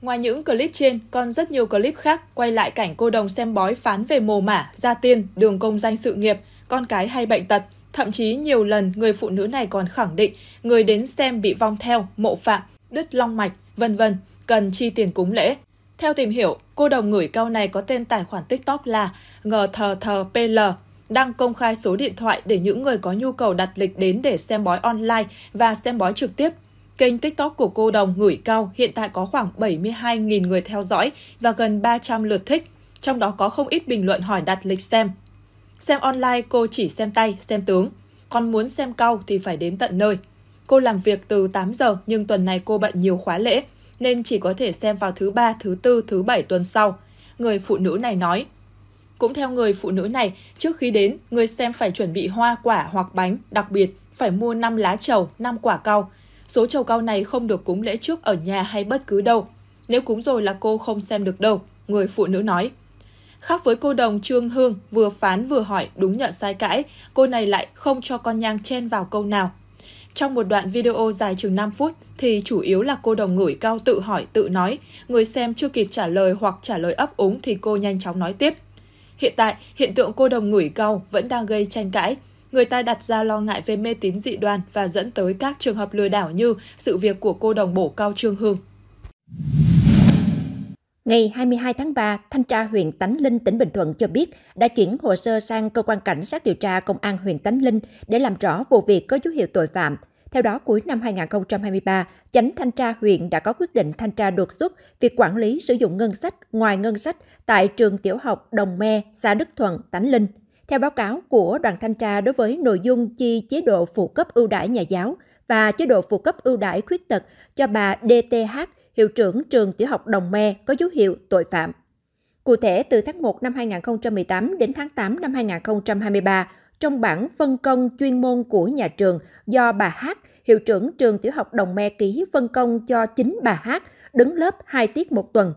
Ngoài những clip trên, còn rất nhiều clip khác quay lại cảnh cô đồng xem bói phán về mồ mả, gia tiên, đường công danh sự nghiệp, con cái hay bệnh tật. Thậm chí nhiều lần người phụ nữ này còn khẳng định người đến xem bị vong theo, mộ phạm, đứt long mạch, vân vân, cần chi tiền cúng lễ. Theo tìm hiểu, cô đồng ngửi cao này có tên tài khoản TikTok là ngờ thờ thờ PL đang công khai số điện thoại để những người có nhu cầu đặt lịch đến để xem bói online và xem bói trực tiếp. Kênh TikTok của cô Đồng ngửi cao hiện tại có khoảng 72.000 người theo dõi và gần 300 lượt thích, trong đó có không ít bình luận hỏi đặt lịch xem. Xem online cô chỉ xem tay, xem tướng, còn muốn xem cao thì phải đến tận nơi. Cô làm việc từ 8 giờ nhưng tuần này cô bận nhiều khóa lễ nên chỉ có thể xem vào thứ ba, thứ tư, thứ bảy tuần sau. Người phụ nữ này nói, cũng theo người phụ nữ này, trước khi đến, người xem phải chuẩn bị hoa quả hoặc bánh, đặc biệt phải mua 5 lá trầu, 5 quả cau. Số trầu cau này không được cúng lễ trước ở nhà hay bất cứ đâu. Nếu cúng rồi là cô không xem được đâu, người phụ nữ nói. Khác với cô đồng Trương Hương vừa phán vừa hỏi đúng nhận sai cãi, cô này lại không cho con nhang chen vào câu nào. Trong một đoạn video dài chừng 5 phút thì chủ yếu là cô đồng ngửi cao tự hỏi tự nói, người xem chưa kịp trả lời hoặc trả lời ấp úng thì cô nhanh chóng nói tiếp – Hiện tại, hiện tượng cô đồng ngủi cau vẫn đang gây tranh cãi. Người ta đặt ra lo ngại về mê tín dị đoan và dẫn tới các trường hợp lừa đảo như sự việc của cô đồng bổ cao Trương Hương. Ngày 22 tháng 3, Thanh tra huyện Tánh Linh, tỉnh Bình Thuận cho biết đã chuyển hồ sơ sang cơ quan cảnh sát điều tra Công an huyện Tánh Linh để làm rõ vụ việc có dấu hiệu tội phạm theo đó, cuối năm 2023, Chánh Thanh tra huyện đã có quyết định thanh tra đột xuất việc quản lý sử dụng ngân sách ngoài ngân sách tại trường tiểu học Đồng Me, xã Đức Thuận, Tánh Linh. Theo báo cáo của đoàn thanh tra đối với nội dung chi chế độ phụ cấp ưu đãi nhà giáo và chế độ phụ cấp ưu đãi khuyết tật cho bà DTH, hiệu trưởng trường tiểu học Đồng Me có dấu hiệu tội phạm. Cụ thể, từ tháng 1 năm 2018 đến tháng 8 năm 2023, trong bản phân công chuyên môn của nhà trường do bà Hát, hiệu trưởng trường tiểu học Đồng Me ký phân công cho chính bà Hát đứng lớp 2 tiết một tuần.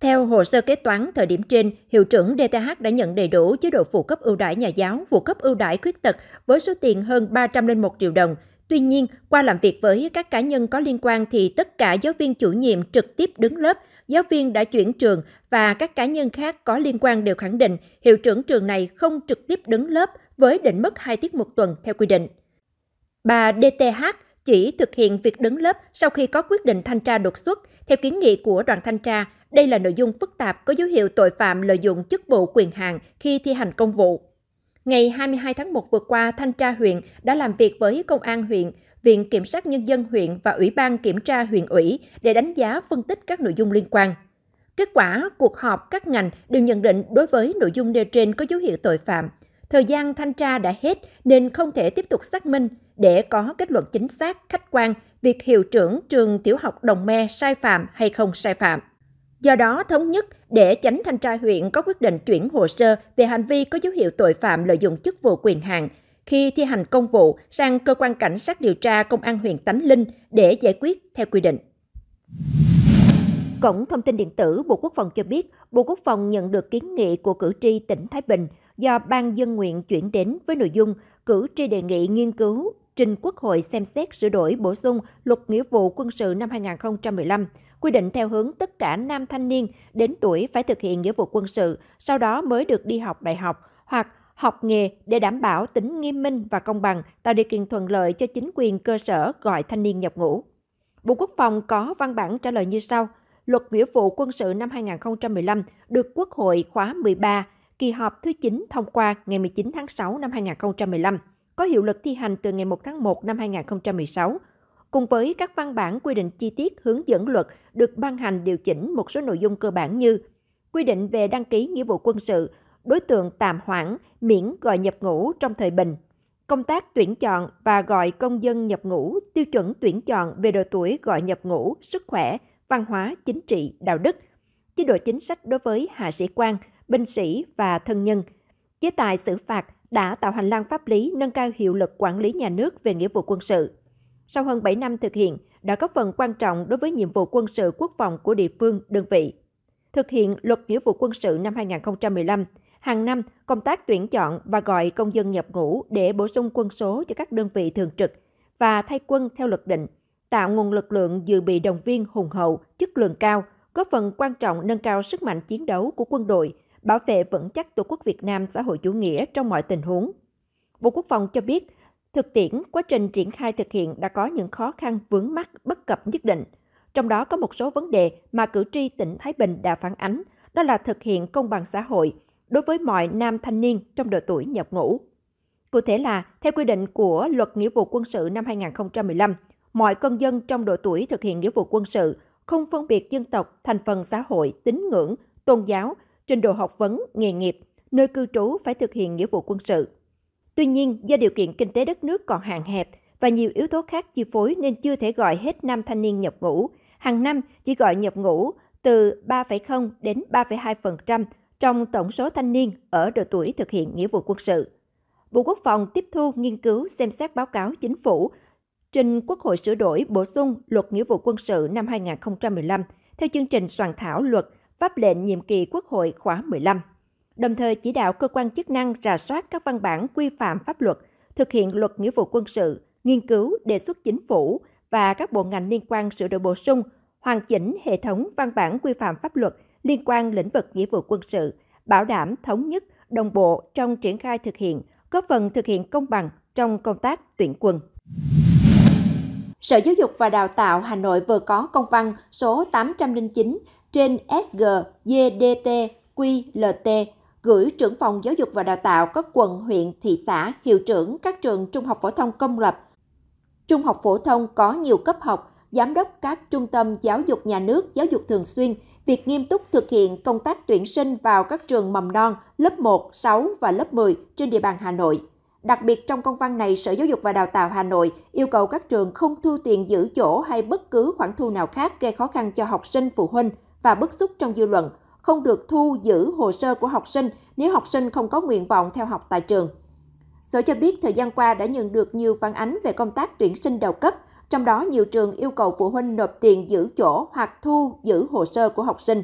Theo hồ sơ kế toán thời điểm trên, hiệu trưởng DTH đã nhận đầy đủ chế độ phụ cấp ưu đãi nhà giáo, phụ cấp ưu đãi khuyết tật với số tiền hơn 301 triệu đồng. Tuy nhiên, qua làm việc với các cá nhân có liên quan thì tất cả giáo viên chủ nhiệm trực tiếp đứng lớp, giáo viên đã chuyển trường và các cá nhân khác có liên quan đều khẳng định hiệu trưởng trường này không trực tiếp đứng lớp với định mức 2 tiết một tuần theo quy định. Bà DTH chỉ thực hiện việc đứng lớp sau khi có quyết định thanh tra đột xuất. Theo kiến nghị của đoàn thanh tra, đây là nội dung phức tạp có dấu hiệu tội phạm lợi dụng chức vụ quyền hạn khi thi hành công vụ. Ngày 22 tháng 1 vừa qua, thanh tra huyện đã làm việc với công an huyện, Viện Kiểm sát Nhân dân huyện và Ủy ban Kiểm tra huyện ủy để đánh giá phân tích các nội dung liên quan. Kết quả, cuộc họp các ngành đều nhận định đối với nội dung nêu trên có dấu hiệu tội phạm, Thời gian thanh tra đã hết nên không thể tiếp tục xác minh để có kết luận chính xác, khách quan việc hiệu trưởng trường tiểu học Đồng Me sai phạm hay không sai phạm. Do đó, thống nhất để tránh thanh tra huyện có quyết định chuyển hồ sơ về hành vi có dấu hiệu tội phạm lợi dụng chức vụ quyền hạn khi thi hành công vụ sang cơ quan cảnh sát điều tra công an huyện Tánh Linh để giải quyết theo quy định. Cổng thông tin điện tử Bộ Quốc phòng cho biết, Bộ Quốc phòng nhận được kiến nghị của cử tri tỉnh Thái Bình do Ban Dân Nguyện chuyển đến với nội dung cử tri đề nghị nghiên cứu trình Quốc hội xem xét sửa đổi bổ sung luật nghĩa vụ quân sự năm 2015, quy định theo hướng tất cả nam thanh niên đến tuổi phải thực hiện nghĩa vụ quân sự, sau đó mới được đi học đại học hoặc học nghề để đảm bảo tính nghiêm minh và công bằng, tạo điều kiện thuận lợi cho chính quyền cơ sở gọi thanh niên nhập ngũ. Bộ Quốc phòng có văn bản trả lời như sau. Luật nghĩa vụ quân sự năm 2015 được Quốc hội khóa 13 kỳ họp thứ 9 thông qua ngày 19 tháng 6 năm 2015, có hiệu lực thi hành từ ngày 1 tháng 1 năm 2016, cùng với các văn bản quy định chi tiết hướng dẫn luật được ban hành điều chỉnh một số nội dung cơ bản như quy định về đăng ký nghĩa vụ quân sự, đối tượng tạm hoãn, miễn gọi nhập ngũ trong thời bình, công tác tuyển chọn và gọi công dân nhập ngũ, tiêu chuẩn tuyển chọn về độ tuổi gọi nhập ngũ, sức khỏe, văn hóa, chính trị, đạo đức, chế độ chính sách đối với hạ sĩ quan, binh sĩ và thân nhân. Chế tài xử phạt đã tạo hành lang pháp lý nâng cao hiệu lực quản lý nhà nước về nghĩa vụ quân sự. Sau hơn 7 năm thực hiện, đã có phần quan trọng đối với nhiệm vụ quân sự quốc phòng của địa phương, đơn vị. Thực hiện luật nghĩa vụ quân sự năm 2015, hàng năm công tác tuyển chọn và gọi công dân nhập ngũ để bổ sung quân số cho các đơn vị thường trực và thay quân theo luật định, tạo nguồn lực lượng dự bị đồng viên hùng hậu, chất lượng cao, góp phần quan trọng nâng cao sức mạnh chiến đấu của quân đội, bảo vệ vững chắc Tổ quốc Việt Nam xã hội chủ nghĩa trong mọi tình huống. Bộ Quốc phòng cho biết, thực tiễn quá trình triển khai thực hiện đã có những khó khăn vướng mắc bất cập nhất định. Trong đó có một số vấn đề mà cử tri tỉnh Thái Bình đã phản ánh, đó là thực hiện công bằng xã hội đối với mọi nam thanh niên trong độ tuổi nhập ngũ. Cụ thể là, theo quy định của Luật Nghĩa vụ quân sự năm 2015, mọi công dân trong độ tuổi thực hiện nghĩa vụ quân sự không phân biệt dân tộc, thành phần xã hội, tín ngưỡng, tôn giáo – trình độ học vấn, nghề nghiệp, nơi cư trú phải thực hiện nghĩa vụ quân sự. Tuy nhiên, do điều kiện kinh tế đất nước còn hạn hẹp và nhiều yếu tố khác chi phối nên chưa thể gọi hết nam thanh niên nhập ngũ. Hàng năm chỉ gọi nhập ngũ từ 3,0 đến 3,2% trong tổng số thanh niên ở độ tuổi thực hiện nghĩa vụ quân sự. Bộ Quốc phòng tiếp thu nghiên cứu xem xét báo cáo chính phủ trình Quốc hội sửa đổi bổ sung luật nghĩa vụ quân sự năm 2015 theo chương trình soạn thảo luật pháp lệnh nhiệm kỳ Quốc hội khóa 15, đồng thời chỉ đạo cơ quan chức năng rà soát các văn bản quy phạm pháp luật, thực hiện luật nghĩa vụ quân sự, nghiên cứu, đề xuất chính phủ và các bộ ngành liên quan sửa đổi bổ sung, hoàn chỉnh hệ thống văn bản quy phạm pháp luật liên quan lĩnh vực nghĩa vụ quân sự, bảo đảm thống nhất, đồng bộ trong triển khai thực hiện, góp phần thực hiện công bằng trong công tác tuyển quân. Sở Giáo dục và Đào tạo Hà Nội vừa có công văn số 809 trên SGDDTQLT gửi trưởng phòng giáo dục và đào tạo các quận, huyện, thị xã, hiệu trưởng các trường trung học phổ thông công lập. Trung học phổ thông có nhiều cấp học, giám đốc các trung tâm giáo dục nhà nước, giáo dục thường xuyên, việc nghiêm túc thực hiện công tác tuyển sinh vào các trường mầm non lớp 1, 6 và lớp 10 trên địa bàn Hà Nội. Đặc biệt trong công văn này, Sở Giáo dục và Đào tạo Hà Nội yêu cầu các trường không thu tiền giữ chỗ hay bất cứ khoản thu nào khác gây khó khăn cho học sinh, phụ huynh – và bức xúc trong dư luận, không được thu giữ hồ sơ của học sinh nếu học sinh không có nguyện vọng theo học tại trường. Sở cho biết thời gian qua đã nhận được nhiều phản ánh về công tác tuyển sinh đầu cấp, trong đó nhiều trường yêu cầu phụ huynh nộp tiền giữ chỗ hoặc thu giữ hồ sơ của học sinh.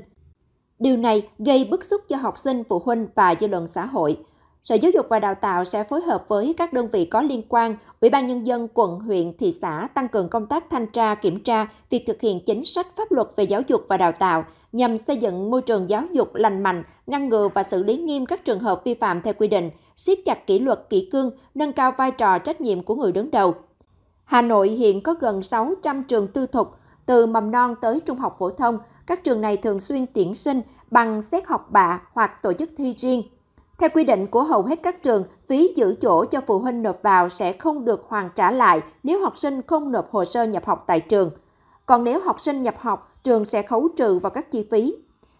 Điều này gây bức xúc cho học sinh, phụ huynh và dư luận xã hội. Sở Giáo dục và Đào tạo sẽ phối hợp với các đơn vị có liên quan, Ủy ban Nhân dân quận, huyện, thị xã tăng cường công tác thanh tra, kiểm tra việc thực hiện chính sách pháp luật về giáo dục và đào tạo nhằm xây dựng môi trường giáo dục lành mạnh, ngăn ngừa và xử lý nghiêm các trường hợp vi phạm theo quy định, siết chặt kỷ luật kỷ cương, nâng cao vai trò trách nhiệm của người đứng đầu. Hà Nội hiện có gần 600 trường tư thục, từ mầm non tới trung học phổ thông, các trường này thường xuyên tuyển sinh bằng xét học bạ hoặc tổ chức thi riêng theo quy định của hầu hết các trường, phí giữ chỗ cho phụ huynh nộp vào sẽ không được hoàn trả lại nếu học sinh không nộp hồ sơ nhập học tại trường. Còn nếu học sinh nhập học, trường sẽ khấu trừ vào các chi phí.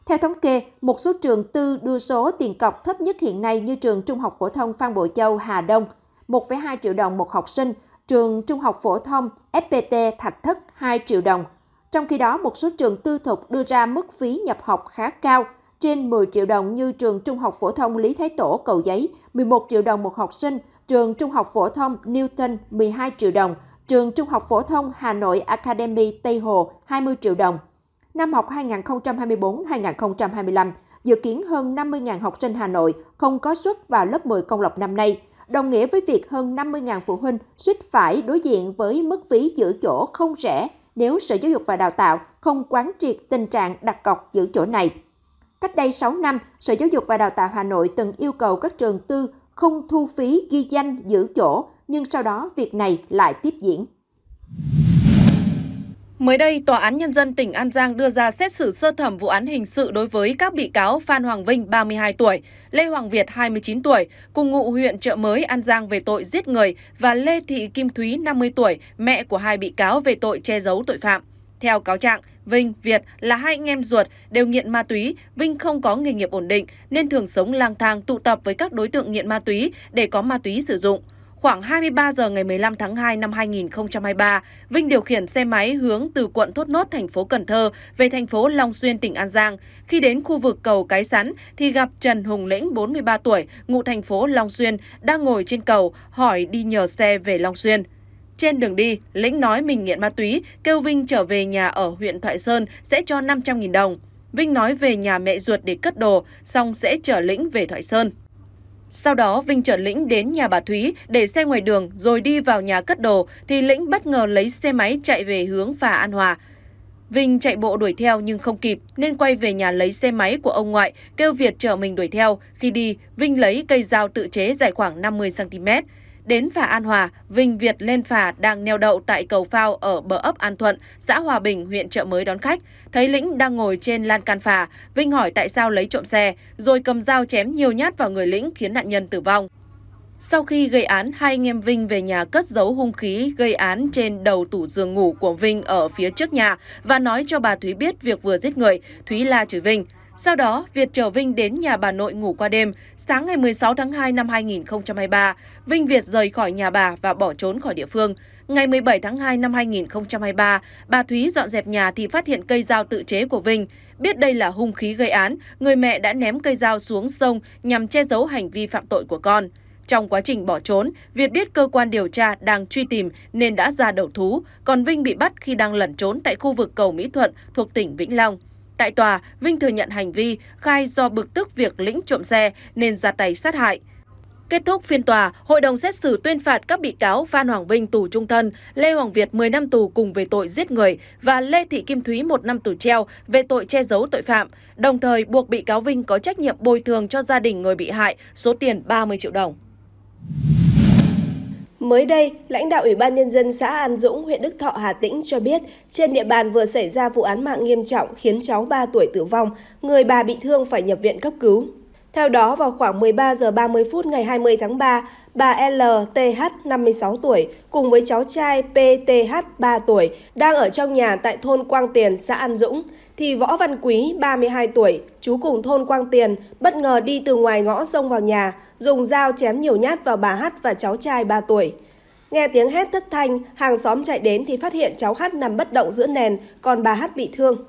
Theo thống kê, một số trường tư đưa số tiền cọc thấp nhất hiện nay như trường Trung học phổ thông Phan Bội Châu, Hà Đông, 1,2 triệu đồng một học sinh, trường Trung học phổ thông FPT Thạch Thất 2 triệu đồng. Trong khi đó, một số trường tư thục đưa ra mức phí nhập học khá cao, trên 10 triệu đồng như trường Trung học phổ thông Lý Thái Tổ Cầu Giấy 11 triệu đồng một học sinh, trường Trung học phổ thông Newton 12 triệu đồng, trường Trung học phổ thông Hà Nội Academy Tây Hồ 20 triệu đồng. Năm học 2024-2025, dự kiến hơn 50.000 học sinh Hà Nội không có suất vào lớp 10 công lập năm nay, đồng nghĩa với việc hơn 50.000 phụ huynh suýt phải đối diện với mức phí giữ chỗ không rẻ nếu Sở Giáo dục và Đào tạo không quán triệt tình trạng đặt cọc giữ chỗ này. Cách đây 6 năm, Sở Giáo dục và Đào tạo Hà Nội từng yêu cầu các trường tư không thu phí ghi danh giữ chỗ, nhưng sau đó việc này lại tiếp diễn. Mới đây, Tòa án Nhân dân tỉnh An Giang đưa ra xét xử sơ thẩm vụ án hình sự đối với các bị cáo Phan Hoàng Vinh, 32 tuổi, Lê Hoàng Việt, 29 tuổi, cùng ngụ huyện Trợ Mới, An Giang về tội giết người và Lê Thị Kim Thúy, 50 tuổi, mẹ của hai bị cáo về tội che giấu tội phạm. Theo cáo trạng, Vinh, Việt là hai anh em ruột đều nghiện ma túy, Vinh không có nghề nghiệp ổn định nên thường sống lang thang tụ tập với các đối tượng nghiện ma túy để có ma túy sử dụng. Khoảng 23 giờ ngày 15 tháng 2 năm 2023, Vinh điều khiển xe máy hướng từ quận Thốt Nốt, thành phố Cần Thơ về thành phố Long Xuyên, tỉnh An Giang. Khi đến khu vực cầu Cái Sắn thì gặp Trần Hùng Lĩnh, 43 tuổi, ngụ thành phố Long Xuyên, đang ngồi trên cầu hỏi đi nhờ xe về Long Xuyên. Trên đường đi, Lĩnh nói mình nghiện ma túy, kêu Vinh trở về nhà ở huyện Thoại Sơn sẽ cho 500.000 đồng. Vinh nói về nhà mẹ ruột để cất đồ, xong sẽ chở Lĩnh về Thoại Sơn. Sau đó Vinh chở Lĩnh đến nhà bà Thúy để xe ngoài đường rồi đi vào nhà cất đồ thì Lĩnh bất ngờ lấy xe máy chạy về hướng phà An Hòa. Vinh chạy bộ đuổi theo nhưng không kịp nên quay về nhà lấy xe máy của ông ngoại kêu Việt chở mình đuổi theo. Khi đi, Vinh lấy cây dao tự chế dài khoảng 50cm đến phà An Hòa, Vinh Việt lên phà đang neo đậu tại cầu phao ở bờ ấp An Thuận, xã Hòa Bình, huyện Trợ Mới đón khách. Thấy Lĩnh đang ngồi trên lan can phà, Vinh hỏi tại sao lấy trộm xe, rồi cầm dao chém nhiều nhát vào người Lĩnh khiến nạn nhân tử vong. Sau khi gây án, hai anh em Vinh về nhà cất giấu hung khí gây án trên đầu tủ giường ngủ của Vinh ở phía trước nhà và nói cho bà Thúy biết việc vừa giết người. Thúy la chửi Vinh. Sau đó, Việt chở Vinh đến nhà bà nội ngủ qua đêm. Sáng ngày 16 tháng 2 năm 2023, Vinh Việt rời khỏi nhà bà và bỏ trốn khỏi địa phương. Ngày 17 tháng 2 năm 2023, bà Thúy dọn dẹp nhà thì phát hiện cây dao tự chế của Vinh. Biết đây là hung khí gây án, người mẹ đã ném cây dao xuống sông nhằm che giấu hành vi phạm tội của con. Trong quá trình bỏ trốn, Việt biết cơ quan điều tra đang truy tìm nên đã ra đầu thú, còn Vinh bị bắt khi đang lẩn trốn tại khu vực cầu Mỹ Thuận thuộc tỉnh Vĩnh Long. Tại tòa, Vinh thừa nhận hành vi, khai do bực tức việc lĩnh trộm xe nên ra tay sát hại. Kết thúc phiên tòa, hội đồng xét xử tuyên phạt các bị cáo Phan Hoàng Vinh tù trung thân, Lê Hoàng Việt 10 năm tù cùng về tội giết người và Lê Thị Kim Thúy 1 năm tù treo về tội che giấu tội phạm, đồng thời buộc bị cáo Vinh có trách nhiệm bồi thường cho gia đình người bị hại số tiền 30 triệu đồng. Mới đây, lãnh đạo Ủy ban Nhân dân xã An Dũng, huyện Đức Thọ, Hà Tĩnh cho biết trên địa bàn vừa xảy ra vụ án mạng nghiêm trọng khiến cháu 3 tuổi tử vong, người bà bị thương phải nhập viện cấp cứu. Theo đó, vào khoảng 13 giờ 30 phút ngày 20 tháng 3, bà LTH 56 tuổi cùng với cháu trai PTH 3 tuổi đang ở trong nhà tại thôn Quang Tiền, xã An Dũng thì Võ Văn Quý 32 tuổi, chú cùng thôn Quang Tiền bất ngờ đi từ ngoài ngõ xông vào nhà, dùng dao chém nhiều nhát vào bà Hát và cháu trai 3 tuổi. Nghe tiếng hét thất thanh, hàng xóm chạy đến thì phát hiện cháu Hát nằm bất động giữa nền, còn bà Hát bị thương.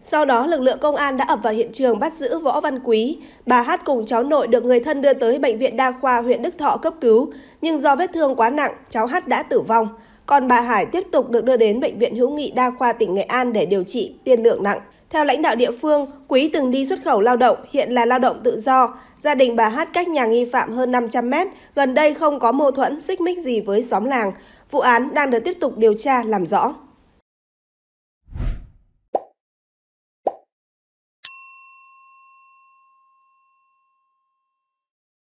Sau đó, lực lượng công an đã ập vào hiện trường bắt giữ Võ Văn Quý. Bà Hát cùng cháu nội được người thân đưa tới Bệnh viện Đa khoa huyện Đức Thọ cấp cứu, nhưng do vết thương quá nặng, cháu Hát đã tử vong. Còn bà Hải tiếp tục được đưa đến Bệnh viện Hữu nghị Đa khoa tỉnh Nghệ An để điều trị tiền lượng nặng. Theo lãnh đạo địa phương, Quý từng đi xuất khẩu lao động, hiện là lao động tự do. Gia đình bà Hát cách nhà nghi phạm hơn 500 mét, gần đây không có mâu thuẫn, xích mích gì với xóm làng. Vụ án đang được tiếp tục điều tra làm rõ.